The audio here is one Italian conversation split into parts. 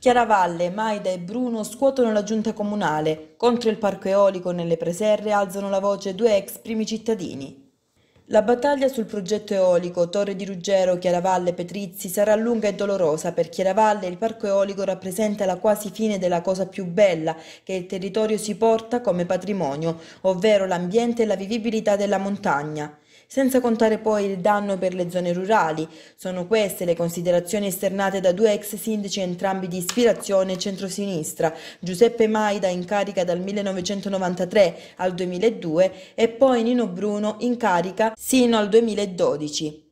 Chiaravalle, Maida e Bruno scuotono la giunta comunale. Contro il parco eolico nelle preserre alzano la voce due ex primi cittadini. La battaglia sul progetto eolico Torre di Ruggero, Chiaravalle, Petrizzi sarà lunga e dolorosa. Per Chiaravalle il parco eolico rappresenta la quasi fine della cosa più bella che il territorio si porta come patrimonio, ovvero l'ambiente e la vivibilità della montagna senza contare poi il danno per le zone rurali. Sono queste le considerazioni esternate da due ex sindaci entrambi di ispirazione centrosinistra, Giuseppe Maida in carica dal 1993 al 2002 e poi Nino Bruno in carica sino al 2012.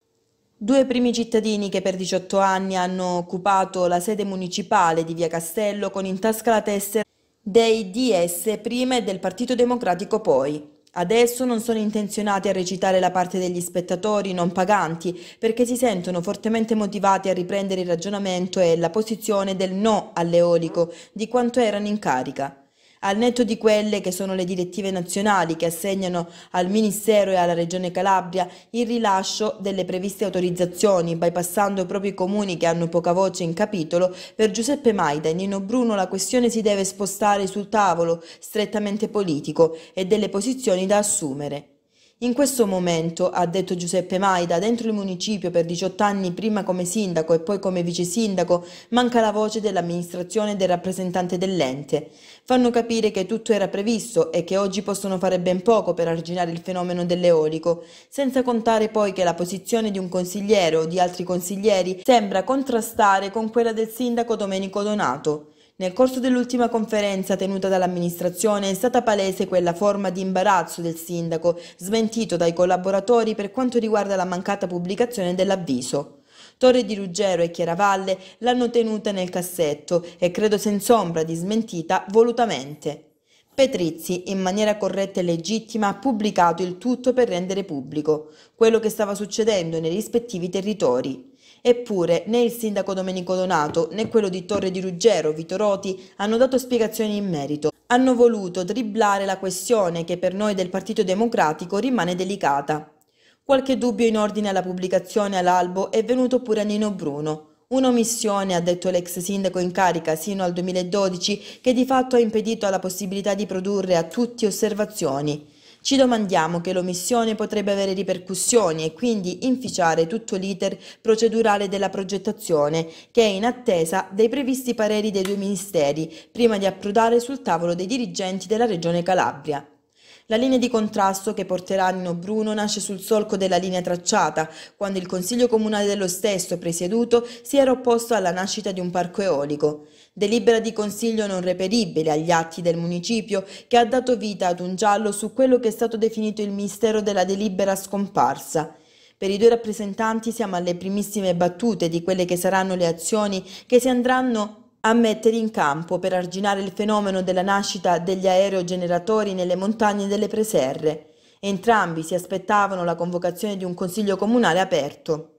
Due primi cittadini che per 18 anni hanno occupato la sede municipale di Via Castello con in tasca la tessera dei DS prima e del Partito Democratico poi. Adesso non sono intenzionati a recitare la parte degli spettatori non paganti perché si sentono fortemente motivati a riprendere il ragionamento e la posizione del no all'eolico di quanto erano in carica. Al netto di quelle che sono le direttive nazionali che assegnano al Ministero e alla Regione Calabria il rilascio delle previste autorizzazioni, bypassando proprio i comuni che hanno poca voce in capitolo, per Giuseppe Maida e Nino Bruno la questione si deve spostare sul tavolo strettamente politico e delle posizioni da assumere. In questo momento, ha detto Giuseppe Maida, dentro il municipio per 18 anni prima come sindaco e poi come vice sindaco, manca la voce dell'amministrazione e del rappresentante dell'ente. Fanno capire che tutto era previsto e che oggi possono fare ben poco per arginare il fenomeno dell'eolico, senza contare poi che la posizione di un consigliere o di altri consiglieri sembra contrastare con quella del sindaco Domenico Donato. Nel corso dell'ultima conferenza tenuta dall'amministrazione è stata palese quella forma di imbarazzo del sindaco, smentito dai collaboratori per quanto riguarda la mancata pubblicazione dell'avviso. Torre di Ruggero e Chiaravalle l'hanno tenuta nel cassetto e credo senza ombra di smentita volutamente. Petrizzi, in maniera corretta e legittima, ha pubblicato il tutto per rendere pubblico quello che stava succedendo nei rispettivi territori. Eppure né il sindaco Domenico Donato né quello di Torre di Ruggero, Vito Roti, hanno dato spiegazioni in merito. Hanno voluto dribblare la questione che per noi del Partito Democratico rimane delicata. Qualche dubbio in ordine alla pubblicazione all'albo è venuto pure a Nino Bruno, Un'omissione, ha detto l'ex sindaco in carica sino al 2012, che di fatto ha impedito la possibilità di produrre a tutti osservazioni. Ci domandiamo che l'omissione potrebbe avere ripercussioni e quindi inficiare tutto l'iter procedurale della progettazione, che è in attesa dei previsti pareri dei due ministeri, prima di approdare sul tavolo dei dirigenti della Regione Calabria. La linea di contrasto che porterà Nino Bruno nasce sul solco della linea tracciata, quando il Consiglio Comunale dello stesso, presieduto, si era opposto alla nascita di un parco eolico. Delibera di consiglio non reperibile agli atti del municipio che ha dato vita ad un giallo su quello che è stato definito il mistero della delibera scomparsa. Per i due rappresentanti siamo alle primissime battute di quelle che saranno le azioni che si andranno a mettere in campo per arginare il fenomeno della nascita degli aerogeneratori nelle montagne delle preserre. Entrambi si aspettavano la convocazione di un consiglio comunale aperto.